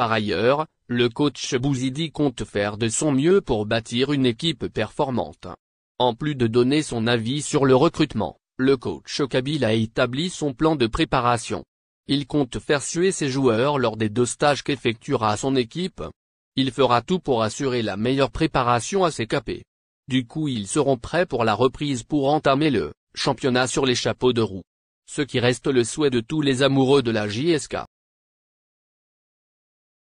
Par ailleurs, le coach Bouzidi compte faire de son mieux pour bâtir une équipe performante. En plus de donner son avis sur le recrutement, le coach Kabila a établi son plan de préparation. Il compte faire suer ses joueurs lors des deux stages qu'effectuera son équipe. Il fera tout pour assurer la meilleure préparation à ses capés. Du coup ils seront prêts pour la reprise pour entamer le championnat sur les chapeaux de roue. Ce qui reste le souhait de tous les amoureux de la JSK.